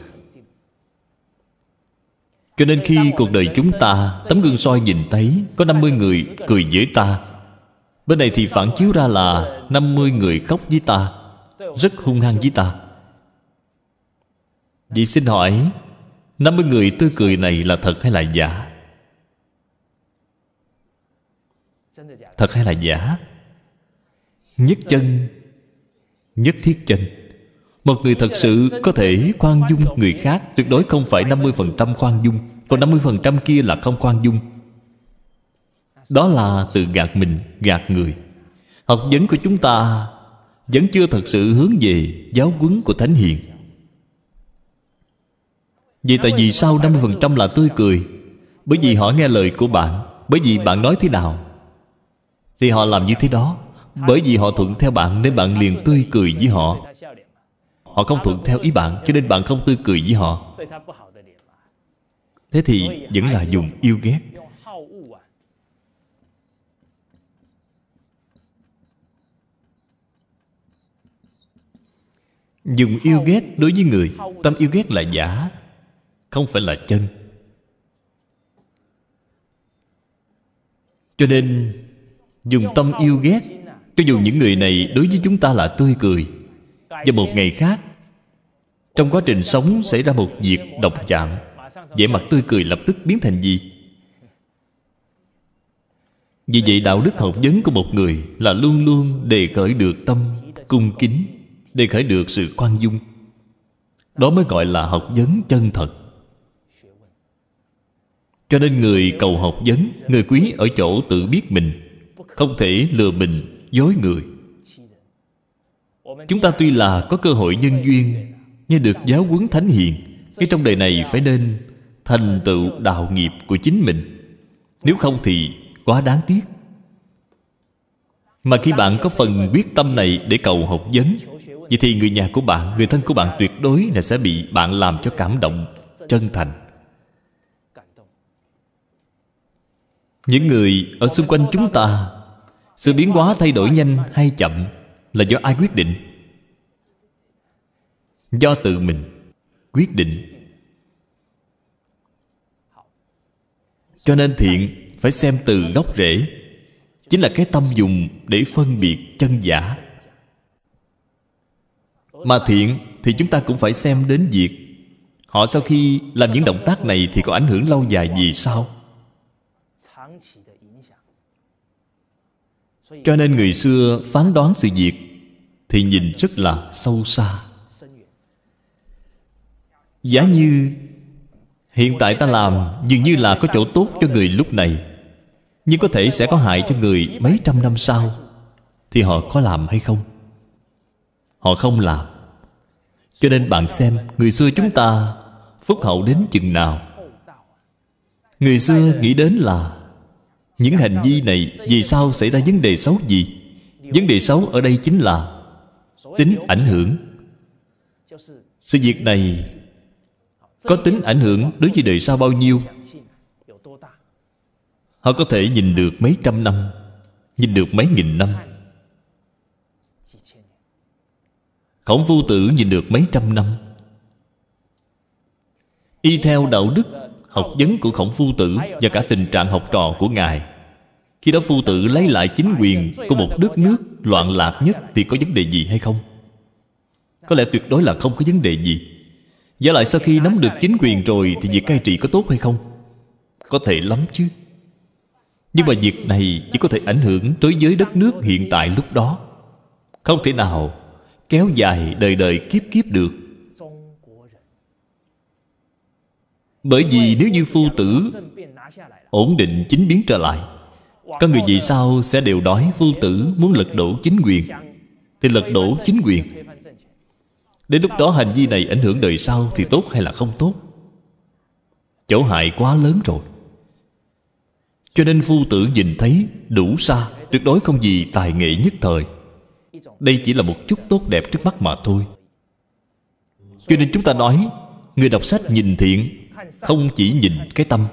Cho nên khi cuộc đời chúng ta Tấm gương soi nhìn thấy Có 50 người cười với ta Bên này thì phản chiếu ra là 50 người khóc với ta Rất hung hăng với ta Vậy xin hỏi 50 người tươi cười này là thật hay là giả? thật hay là giả nhất chân nhất thiết chân một người thật sự có thể khoan dung người khác tuyệt đối không phải 50% khoan dung còn 50% kia là không khoan dung đó là tự gạt mình gạt người học vấn của chúng ta vẫn chưa thật sự hướng về giáo huấn của thánh hiền Vậy tại vì sao 50% là tươi cười Bởi vì họ nghe lời của bạn Bởi vì bạn nói thế nào thì họ làm như thế đó Bởi vì họ thuận theo bạn Nên bạn liền tươi cười với họ Họ không thuận theo ý bạn Cho nên bạn không tươi cười với họ Thế thì vẫn là dùng yêu ghét Dùng yêu ghét đối với người Tâm yêu ghét là giả Không phải là chân Cho nên Dùng tâm yêu ghét Cho dù những người này đối với chúng ta là tươi cười Và một ngày khác Trong quá trình sống xảy ra một việc độc chạm vẻ mặt tươi cười lập tức biến thành gì? Vì vậy đạo đức học vấn của một người Là luôn luôn đề khởi được tâm Cung kính Đề khởi được sự khoan dung Đó mới gọi là học vấn chân thật Cho nên người cầu học vấn Người quý ở chỗ tự biết mình không thể lừa mình dối người chúng ta tuy là có cơ hội nhân duyên nghe được giáo huấn thánh hiền cái trong đời này phải nên thành tựu đạo nghiệp của chính mình nếu không thì quá đáng tiếc mà khi bạn có phần quyết tâm này để cầu học vấn Vậy thì người nhà của bạn, người thân của bạn tuyệt đối là sẽ bị bạn làm cho cảm động, chân thành Những người ở xung quanh chúng ta sự biến hóa thay đổi nhanh hay chậm là do ai quyết định do tự mình quyết định cho nên thiện phải xem từ gốc rễ chính là cái tâm dùng để phân biệt chân giả mà thiện thì chúng ta cũng phải xem đến việc họ sau khi làm những động tác này thì có ảnh hưởng lâu dài gì sao cho nên người xưa phán đoán sự việc thì nhìn rất là sâu xa giả như hiện tại ta làm dường như là có chỗ tốt cho người lúc này nhưng có thể sẽ có hại cho người mấy trăm năm sau thì họ có làm hay không họ không làm cho nên bạn xem người xưa chúng ta phúc hậu đến chừng nào người xưa nghĩ đến là những hành vi này vì sao xảy ra vấn đề xấu gì vấn đề xấu ở đây chính là tính ảnh hưởng sự việc này có tính ảnh hưởng đối với đời sau bao nhiêu họ có thể nhìn được mấy trăm năm nhìn được mấy nghìn năm khổng phu tử nhìn được mấy trăm năm y theo đạo đức học vấn của khổng phu tử và cả tình trạng học trò của ngài khi đó phu tử lấy lại chính quyền của một đất nước loạn lạc nhất thì có vấn đề gì hay không có lẽ tuyệt đối là không có vấn đề gì Giả lại sau khi nắm được chính quyền rồi Thì việc cai trị có tốt hay không Có thể lắm chứ Nhưng mà việc này chỉ có thể ảnh hưởng Tới giới đất nước hiện tại lúc đó Không thể nào kéo dài đời đời kiếp kiếp được Bởi vì nếu như phu tử Ổn định chính biến trở lại Các người vì sao sẽ đều đói phu tử Muốn lật đổ chính quyền Thì lật đổ chính quyền Đến lúc đó hành vi này ảnh hưởng đời sau Thì tốt hay là không tốt Chỗ hại quá lớn rồi Cho nên phu tử nhìn thấy Đủ xa Tuyệt đối không gì tài nghệ nhất thời Đây chỉ là một chút tốt đẹp trước mắt mà thôi Cho nên chúng ta nói Người đọc sách nhìn thiện không chỉ nhìn cái tâm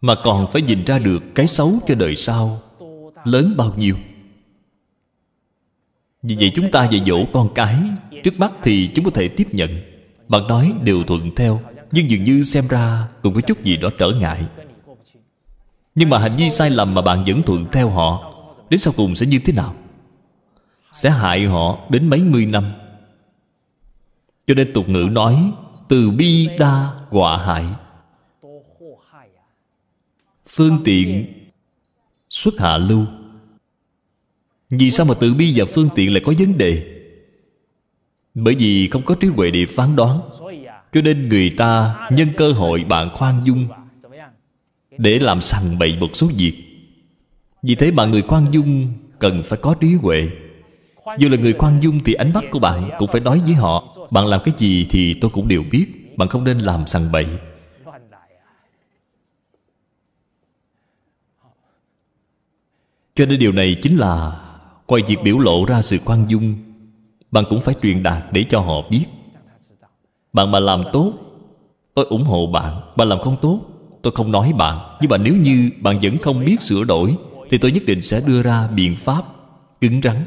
mà còn phải nhìn ra được cái xấu cho đời sau lớn bao nhiêu vì vậy chúng ta dạy dỗ con cái trước mắt thì chúng có thể tiếp nhận bạn nói đều thuận theo nhưng dường như xem ra cũng có chút gì đó trở ngại nhưng mà hành vi sai lầm mà bạn vẫn thuận theo họ Đến sau cùng sẽ như thế nào Sẽ hại họ đến mấy mươi năm Cho nên tục ngữ nói Từ bi đa quả hại Phương tiện Xuất hạ lưu Vì sao mà từ bi và phương tiện lại có vấn đề Bởi vì không có trí huệ để phán đoán Cho nên người ta nhân cơ hội bạn khoan dung Để làm sằng bậy một số việc vì thế bạn người khoan dung cần phải có trí huệ Dù là người khoan dung thì ánh mắt của bạn cũng phải nói với họ Bạn làm cái gì thì tôi cũng đều biết Bạn không nên làm sằng bậy Cho nên điều này chính là Ngoài việc biểu lộ ra sự khoan dung Bạn cũng phải truyền đạt để cho họ biết Bạn mà làm tốt Tôi ủng hộ bạn Bạn làm không tốt Tôi không nói bạn Nhưng mà nếu như bạn vẫn không biết sửa đổi thì tôi nhất định sẽ đưa ra biện pháp cứng rắn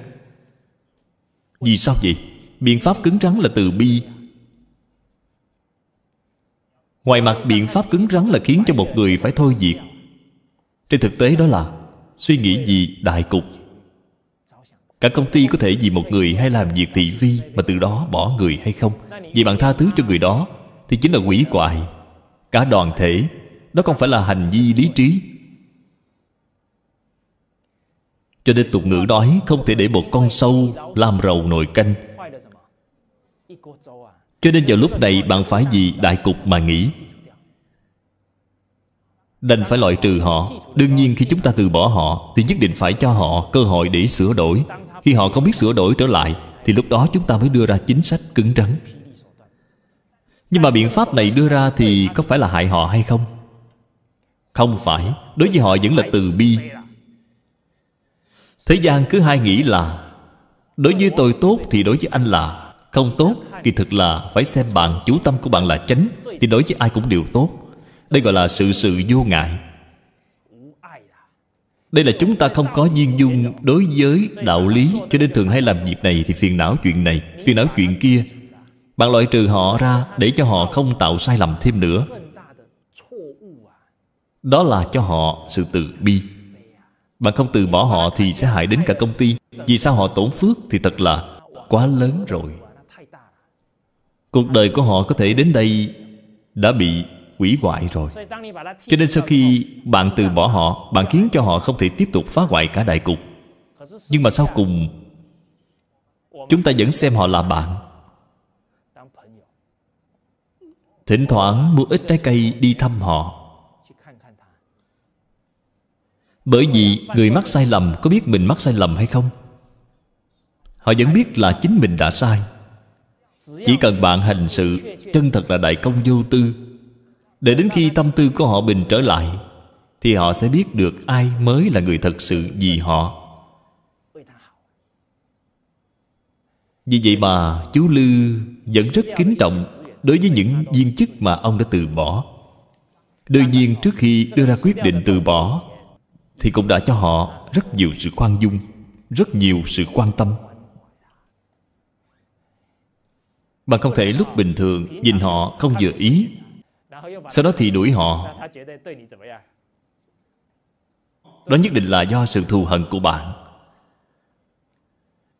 vì sao vậy biện pháp cứng rắn là từ bi ngoài mặt biện pháp cứng rắn là khiến cho một người phải thôi việc trên thực tế đó là suy nghĩ gì đại cục cả công ty có thể vì một người hay làm việc thị vi mà từ đó bỏ người hay không vì bạn tha thứ cho người đó thì chính là quỷ quại cả đoàn thể đó không phải là hành vi lý trí Cho nên tục ngữ nói Không thể để một con sâu làm rầu nồi canh Cho nên vào lúc này bạn phải gì đại cục mà nghĩ Đành phải loại trừ họ Đương nhiên khi chúng ta từ bỏ họ Thì nhất định phải cho họ cơ hội để sửa đổi Khi họ không biết sửa đổi trở lại Thì lúc đó chúng ta mới đưa ra chính sách cứng rắn Nhưng mà biện pháp này đưa ra thì có phải là hại họ hay không? Không phải Đối với họ vẫn là từ bi Thế gian cứ hai nghĩ là Đối với tôi tốt thì đối với anh là Không tốt thì thực là phải xem bạn chú tâm của bạn là chánh Thì đối với ai cũng đều tốt Đây gọi là sự sự vô ngại Đây là chúng ta không có duyên dung Đối với đạo lý Cho nên thường hay làm việc này Thì phiền não chuyện này Phiền não chuyện kia Bạn loại trừ họ ra Để cho họ không tạo sai lầm thêm nữa Đó là cho họ sự từ bi bạn không từ bỏ họ thì sẽ hại đến cả công ty Vì sao họ tổn phước thì thật là quá lớn rồi Cuộc đời của họ có thể đến đây đã bị hủy hoại rồi Cho nên sau khi bạn từ bỏ họ Bạn khiến cho họ không thể tiếp tục phá hoại cả đại cục Nhưng mà sau cùng Chúng ta vẫn xem họ là bạn Thỉnh thoảng mua ít trái cây đi thăm họ bởi vì người mắc sai lầm có biết mình mắc sai lầm hay không? Họ vẫn biết là chính mình đã sai Chỉ cần bạn hành sự Chân thật là đại công vô tư Để đến khi tâm tư của họ bình trở lại Thì họ sẽ biết được ai mới là người thật sự vì họ Vì vậy mà chú Lư vẫn rất kính trọng Đối với những viên chức mà ông đã từ bỏ Đương nhiên trước khi đưa ra quyết định từ bỏ thì cũng đã cho họ rất nhiều sự khoan dung rất nhiều sự quan tâm bạn không thể lúc bình thường nhìn họ không vừa ý sau đó thì đuổi họ đó nhất định là do sự thù hận của bạn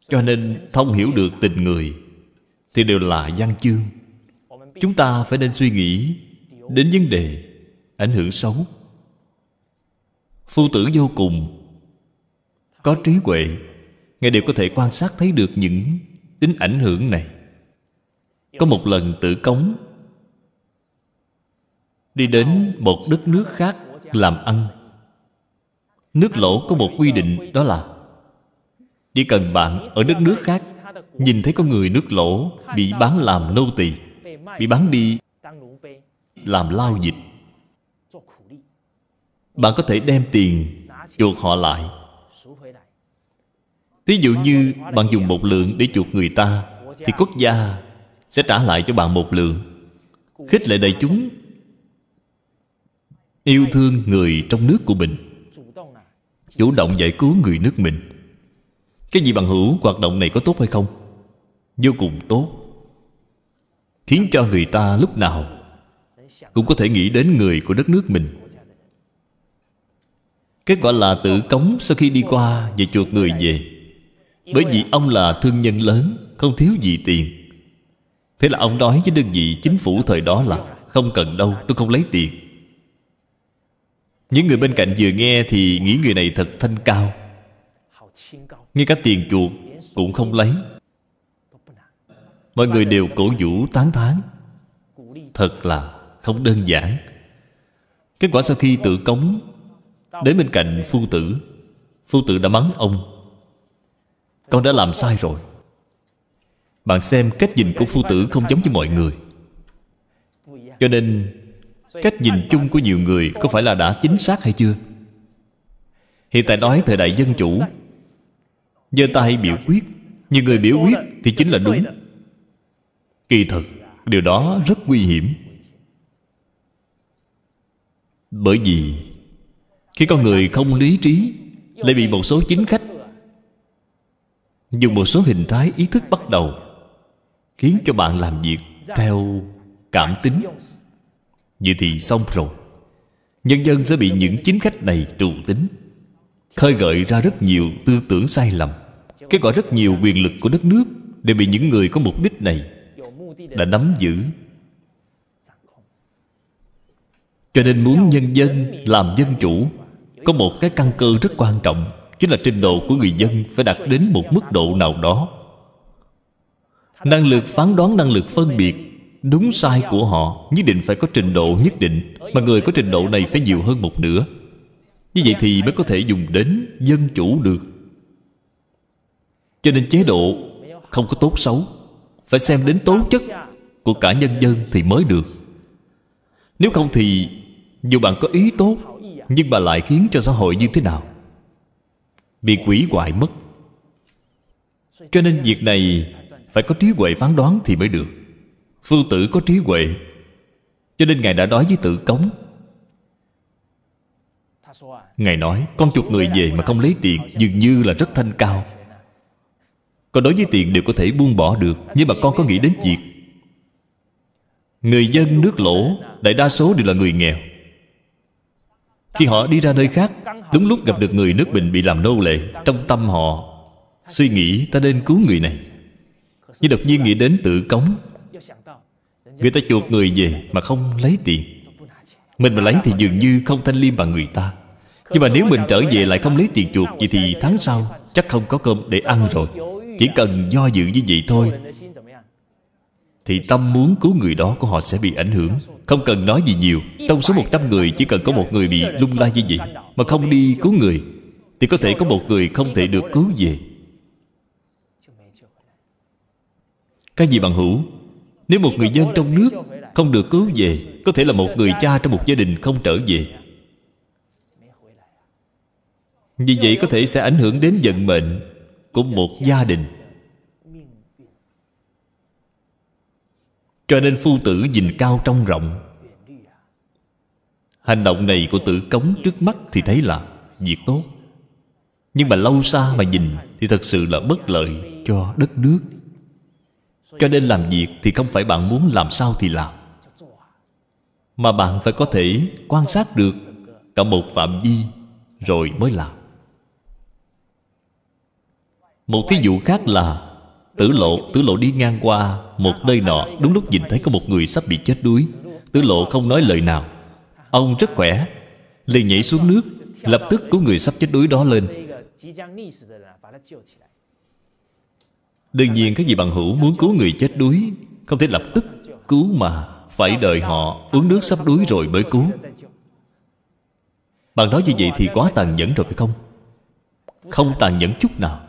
cho nên thông hiểu được tình người thì đều là văn chương chúng ta phải nên suy nghĩ đến vấn đề ảnh hưởng xấu phu tử vô cùng có trí huệ ngài đều có thể quan sát thấy được những tính ảnh hưởng này có một lần tử cống đi đến một đất nước khác làm ăn nước lỗ có một quy định đó là chỉ cần bạn ở đất nước khác nhìn thấy có người nước lỗ bị bán làm nô tỳ bị bán đi làm lao dịch bạn có thể đem tiền chuộc họ lại Thí dụ như bạn dùng một lượng để chuộc người ta Thì quốc gia sẽ trả lại cho bạn một lượng Khích lệ đầy chúng Yêu thương người trong nước của mình Chủ động giải cứu người nước mình Cái gì bằng hữu hoạt động này có tốt hay không? Vô cùng tốt Khiến cho người ta lúc nào Cũng có thể nghĩ đến người của đất nước mình Kết quả là tử cống sau khi đi qua Và chuột người về Bởi vì ông là thương nhân lớn Không thiếu gì tiền Thế là ông nói với đơn vị chính phủ thời đó là Không cần đâu tôi không lấy tiền Những người bên cạnh vừa nghe Thì nghĩ người này thật thanh cao Ngay cả tiền chuột cũng không lấy Mọi người đều cổ vũ tán thán Thật là không đơn giản Kết quả sau khi tự cống Đến bên cạnh phu tử Phu tử đã mắng ông Con đã làm sai rồi Bạn xem cách nhìn của phu tử không giống với mọi người Cho nên Cách nhìn chung của nhiều người Có phải là đã chính xác hay chưa Hiện tại nói thời đại dân chủ giơ tay biểu quyết Nhiều người biểu quyết thì chính là đúng Kỳ thật Điều đó rất nguy hiểm Bởi vì khi con người không lý trí Lại bị một số chính khách Dùng một số hình thái ý thức bắt đầu Khiến cho bạn làm việc Theo cảm tính Vậy thì xong rồi Nhân dân sẽ bị những chính khách này trù tính Khơi gợi ra rất nhiều tư tưởng sai lầm Kết quả rất nhiều quyền lực của đất nước Đều bị những người có mục đích này Đã nắm giữ Cho nên muốn nhân dân làm dân chủ có một cái căn cơ rất quan trọng chính là trình độ của người dân phải đạt đến một mức độ nào đó năng lực phán đoán năng lực phân biệt đúng sai của họ nhất định phải có trình độ nhất định mà người có trình độ này phải nhiều hơn một nửa như vậy thì mới có thể dùng đến dân chủ được cho nên chế độ không có tốt xấu phải xem đến tố chất của cả nhân dân thì mới được nếu không thì dù bạn có ý tốt nhưng mà lại khiến cho xã hội như thế nào Bị quỷ hoại mất Cho nên việc này Phải có trí huệ phán đoán thì mới được Phương tử có trí huệ Cho nên Ngài đã nói với tử cống Ngài nói Con chuột người về mà không lấy tiền Dường như là rất thanh cao Còn đối với tiền đều có thể buông bỏ được Nhưng mà con có nghĩ đến việc Người dân nước lỗ Đại đa số đều là người nghèo khi họ đi ra nơi khác Đúng lúc gặp được người nước mình bị làm nô lệ Trong tâm họ Suy nghĩ ta nên cứu người này Nhưng đột nhiên nghĩ đến tự cống Người ta chuột người về Mà không lấy tiền Mình mà lấy thì dường như không thanh liêm bằng người ta Nhưng mà nếu mình trở về lại không lấy tiền chuột Vậy thì tháng sau chắc không có cơm để ăn rồi Chỉ cần do dự như vậy thôi Thì tâm muốn cứu người đó của họ sẽ bị ảnh hưởng không cần nói gì nhiều Trong số 100 người chỉ cần có một người bị lung la như vậy Mà không đi cứu người Thì có thể có một người không thể được cứu về cái gì bằng hữu Nếu một người dân trong nước không được cứu về Có thể là một người cha trong một gia đình không trở về Vì vậy có thể sẽ ảnh hưởng đến vận mệnh Của một gia đình Cho nên phu tử nhìn cao trong rộng Hành động này của tử cống trước mắt thì thấy là việc tốt Nhưng mà lâu xa mà nhìn Thì thật sự là bất lợi cho đất nước Cho nên làm việc thì không phải bạn muốn làm sao thì làm Mà bạn phải có thể quan sát được Cả một phạm vi Rồi mới làm Một thí dụ khác là Tử lộ, tử lộ đi ngang qua Một nơi nọ đúng lúc nhìn thấy có một người sắp bị chết đuối Tử lộ không nói lời nào Ông rất khỏe Liền nhảy xuống nước Lập tức cứu người sắp chết đuối đó lên Đương nhiên cái gì bằng hữu muốn cứu người chết đuối Không thể lập tức cứu mà Phải đợi họ uống nước sắp đuối rồi mới cứu Bạn nói như vậy thì quá tàn nhẫn rồi phải không? Không tàn nhẫn chút nào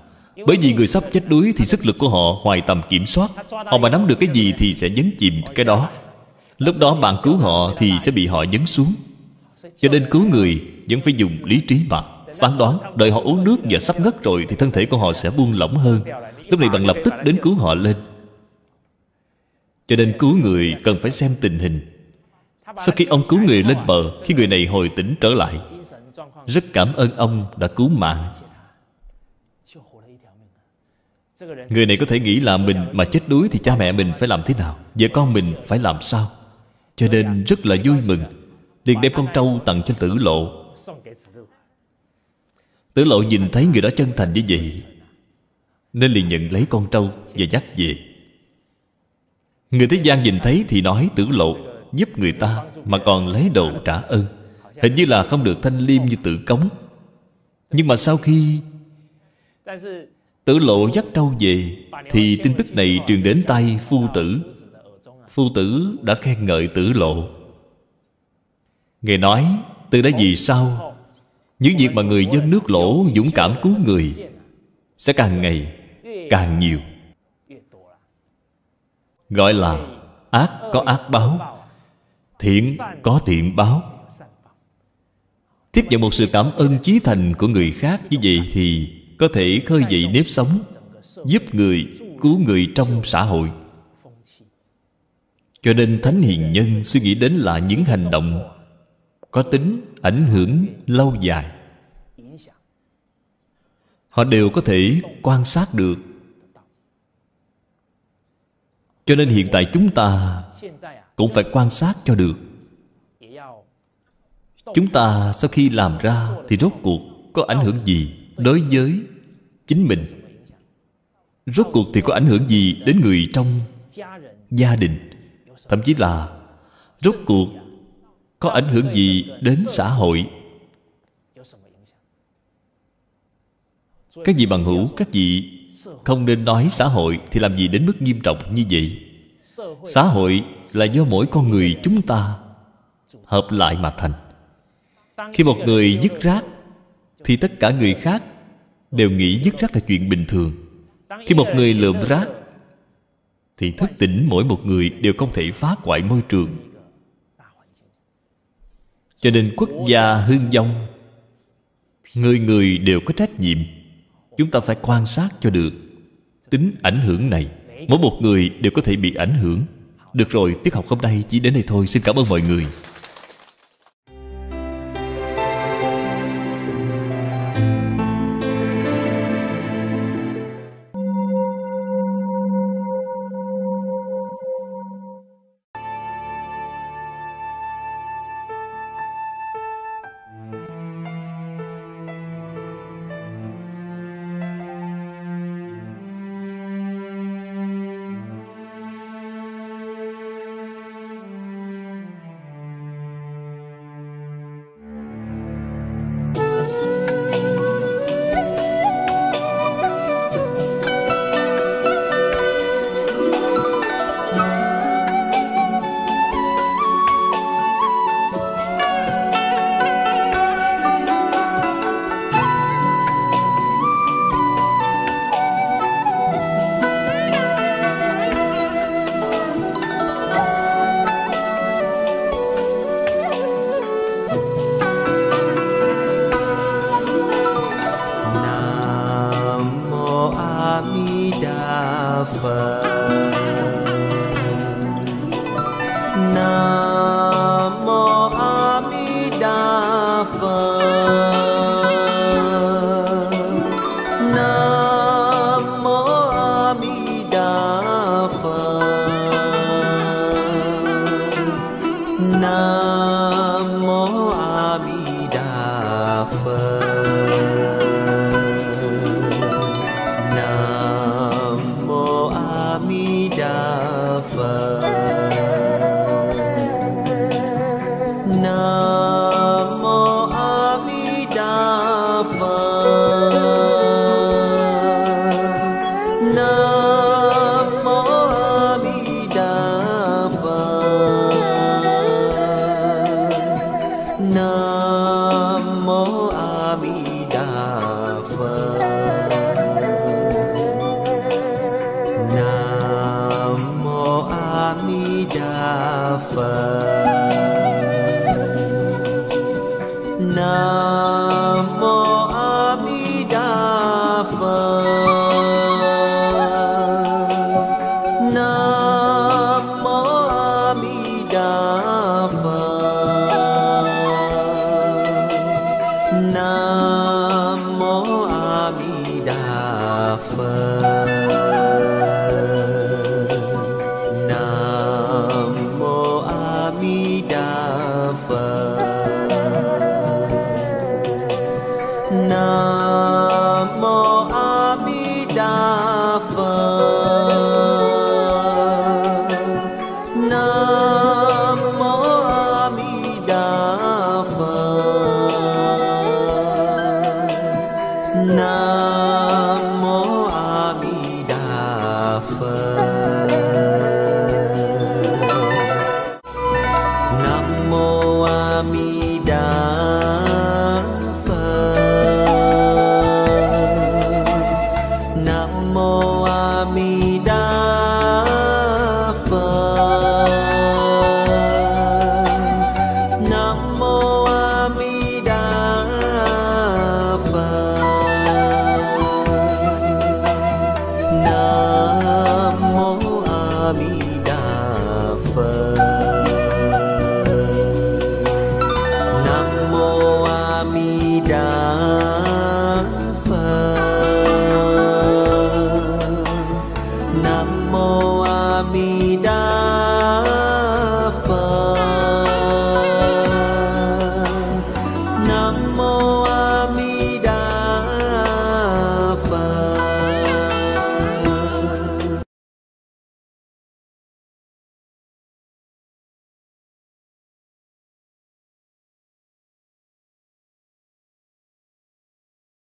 bởi vì người sắp chết đuối Thì sức lực của họ hoài tầm kiểm soát Họ mà nắm được cái gì thì sẽ nhấn chìm cái đó Lúc đó bạn cứu họ Thì sẽ bị họ nhấn xuống Cho nên cứu người Vẫn phải dùng lý trí mà Phán đoán đợi họ uống nước và sắp ngất rồi Thì thân thể của họ sẽ buông lỏng hơn Lúc này bạn lập tức đến cứu họ lên Cho nên cứu người cần phải xem tình hình Sau khi ông cứu người lên bờ Khi người này hồi tỉnh trở lại Rất cảm ơn ông đã cứu mạng Người này có thể nghĩ là mình mà chết đuối Thì cha mẹ mình phải làm thế nào Vợ con mình phải làm sao Cho nên rất là vui mừng liền đem con trâu tặng cho tử lộ Tử lộ nhìn thấy người đó chân thành như vậy Nên liền nhận lấy con trâu Và dắt về Người thế gian nhìn thấy thì nói tử lộ Giúp người ta mà còn lấy đồ trả ơn Hình như là không được thanh liêm như tử cống Nhưng mà sau khi Tử lộ dắt trâu về Thì tin tức này truyền đến tay phu tử Phu tử đã khen ngợi tử lộ Ngài nói Từ đã vì sao Những việc mà người dân nước lỗ dũng cảm cứu người Sẽ càng ngày càng nhiều Gọi là ác có ác báo Thiện có thiện báo Tiếp nhận một sự cảm ơn chí thành của người khác Như vậy thì có thể khơi dậy nếp sống giúp người cứu người trong xã hội cho nên thánh hiền nhân suy nghĩ đến là những hành động có tính ảnh hưởng lâu dài họ đều có thể quan sát được cho nên hiện tại chúng ta cũng phải quan sát cho được chúng ta sau khi làm ra thì rốt cuộc có ảnh hưởng gì đối với chính mình rốt cuộc thì có ảnh hưởng gì đến người trong gia đình thậm chí là rốt cuộc có ảnh hưởng gì đến xã hội các vị bằng hữu các vị không nên nói xã hội thì làm gì đến mức nghiêm trọng như vậy xã hội là do mỗi con người chúng ta hợp lại mà thành khi một người dứt rác thì tất cả người khác đều nghĩ dứt rác là chuyện bình thường khi một người lượm rác thì thức tỉnh mỗi một người đều không thể phá hoại môi trường cho nên quốc gia hương vong người người đều có trách nhiệm chúng ta phải quan sát cho được tính ảnh hưởng này mỗi một người đều có thể bị ảnh hưởng được rồi tiết học hôm nay chỉ đến đây thôi xin cảm ơn mọi người